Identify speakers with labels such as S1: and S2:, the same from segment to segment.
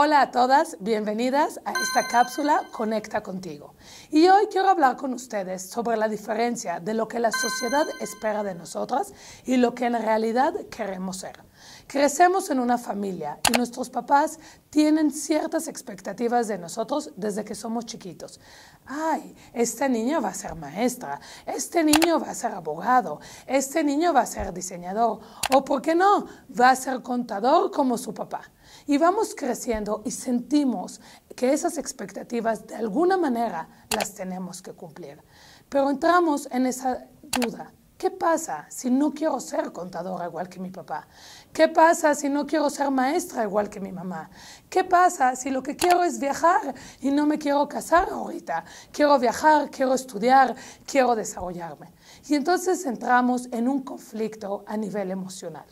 S1: Hola a todas, bienvenidas a esta cápsula Conecta contigo. Y hoy quiero hablar con ustedes sobre la diferencia de lo que la sociedad espera de nosotras y lo que en realidad queremos ser. Crecemos en una familia y nuestros papás tienen ciertas expectativas de nosotros desde que somos chiquitos. Ay, este niño va a ser maestra, este niño va a ser abogado, este niño va a ser diseñador o, ¿por qué no?, va a ser contador como su papá. Y vamos creciendo y sentimos que esas expectativas de alguna manera las tenemos que cumplir. Pero entramos en esa duda ¿Qué pasa si no quiero ser contadora igual que mi papá? ¿Qué pasa si no quiero ser maestra igual que mi mamá? ¿Qué pasa si lo que quiero es viajar y no me quiero casar ahorita? Quiero viajar, quiero estudiar, quiero desarrollarme. Y entonces entramos en un conflicto a nivel emocional.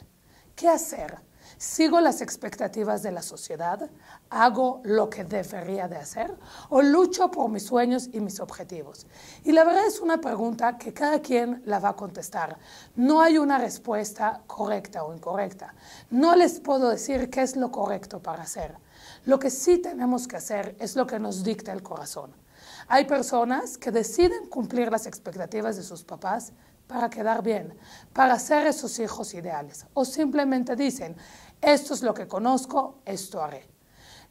S1: ¿Qué hacer? ¿Sigo las expectativas de la sociedad? ¿Hago lo que debería de hacer? ¿O lucho por mis sueños y mis objetivos? Y la verdad es una pregunta que cada quien la va a contestar. No hay una respuesta correcta o incorrecta. No les puedo decir qué es lo correcto para hacer. Lo que sí tenemos que hacer es lo que nos dicta el corazón. Hay personas que deciden cumplir las expectativas de sus papás para quedar bien, para ser esos hijos ideales. O simplemente dicen, esto es lo que conozco, esto haré.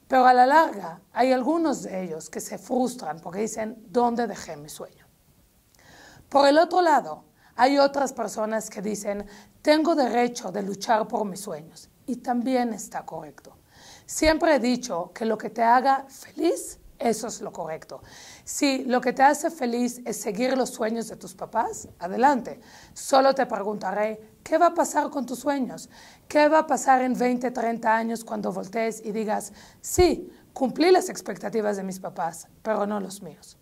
S1: Pero a la larga hay algunos de ellos que se frustran porque dicen, ¿dónde dejé mi sueño? Por el otro lado, hay otras personas que dicen, tengo derecho de luchar por mis sueños. Y también está correcto. Siempre he dicho que lo que te haga feliz eso es lo correcto. Si lo que te hace feliz es seguir los sueños de tus papás, adelante. Solo te preguntaré, ¿qué va a pasar con tus sueños? ¿Qué va a pasar en 20, 30 años cuando voltees y digas, sí, cumplí las expectativas de mis papás, pero no los míos?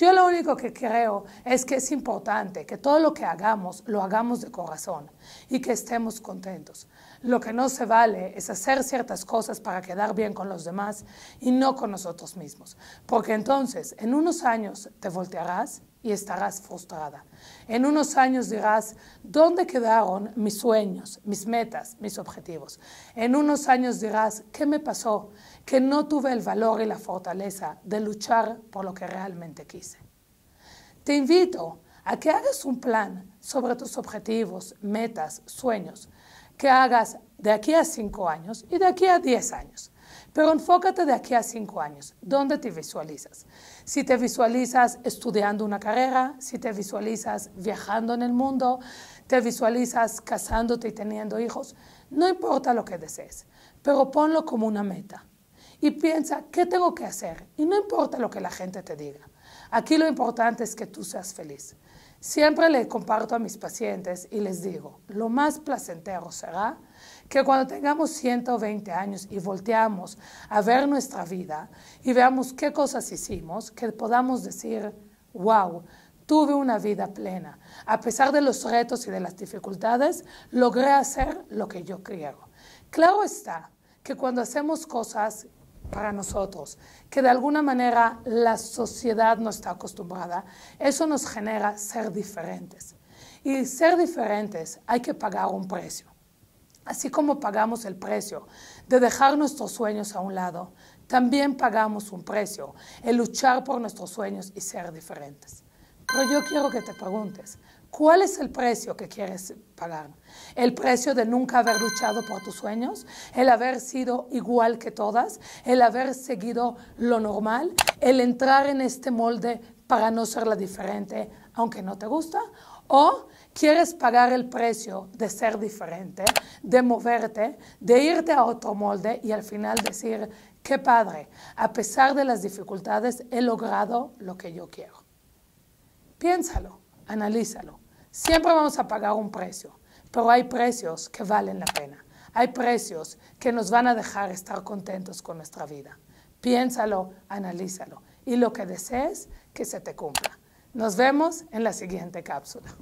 S1: Yo lo único que creo es que es importante que todo lo que hagamos lo hagamos de corazón y que estemos contentos. Lo que no se vale es hacer ciertas cosas para quedar bien con los demás y no con nosotros mismos, porque entonces en unos años te voltearás y estarás frustrada. En unos años dirás, ¿dónde quedaron mis sueños, mis metas, mis objetivos? En unos años dirás, ¿qué me pasó? Que no tuve el valor y la fortaleza de luchar por lo que realmente quise. Te invito a que hagas un plan sobre tus objetivos, metas, sueños, que hagas de aquí a cinco años y de aquí a diez años. Pero enfócate de aquí a cinco años. ¿Dónde te visualizas? Si te visualizas estudiando una carrera, si te visualizas viajando en el mundo, te visualizas casándote y teniendo hijos, no importa lo que desees, pero ponlo como una meta. Y piensa, ¿qué tengo que hacer? Y no importa lo que la gente te diga. Aquí lo importante es que tú seas feliz. Siempre le comparto a mis pacientes y les digo, lo más placentero será que cuando tengamos 120 años y volteamos a ver nuestra vida y veamos qué cosas hicimos, que podamos decir, wow, tuve una vida plena. A pesar de los retos y de las dificultades, logré hacer lo que yo quiero. Claro está que cuando hacemos cosas para nosotros, que de alguna manera la sociedad no está acostumbrada, eso nos genera ser diferentes. Y ser diferentes hay que pagar un precio. Así como pagamos el precio de dejar nuestros sueños a un lado, también pagamos un precio, el luchar por nuestros sueños y ser diferentes. Pero yo quiero que te preguntes, ¿Cuál es el precio que quieres pagar? ¿El precio de nunca haber luchado por tus sueños? ¿El haber sido igual que todas? ¿El haber seguido lo normal? ¿El entrar en este molde para no ser la diferente aunque no te gusta? ¿O quieres pagar el precio de ser diferente, de moverte, de irte a otro molde y al final decir, qué padre, a pesar de las dificultades he logrado lo que yo quiero. Piénsalo, analízalo. Siempre vamos a pagar un precio, pero hay precios que valen la pena. Hay precios que nos van a dejar estar contentos con nuestra vida. Piénsalo, analízalo y lo que desees que se te cumpla. Nos vemos en la siguiente cápsula.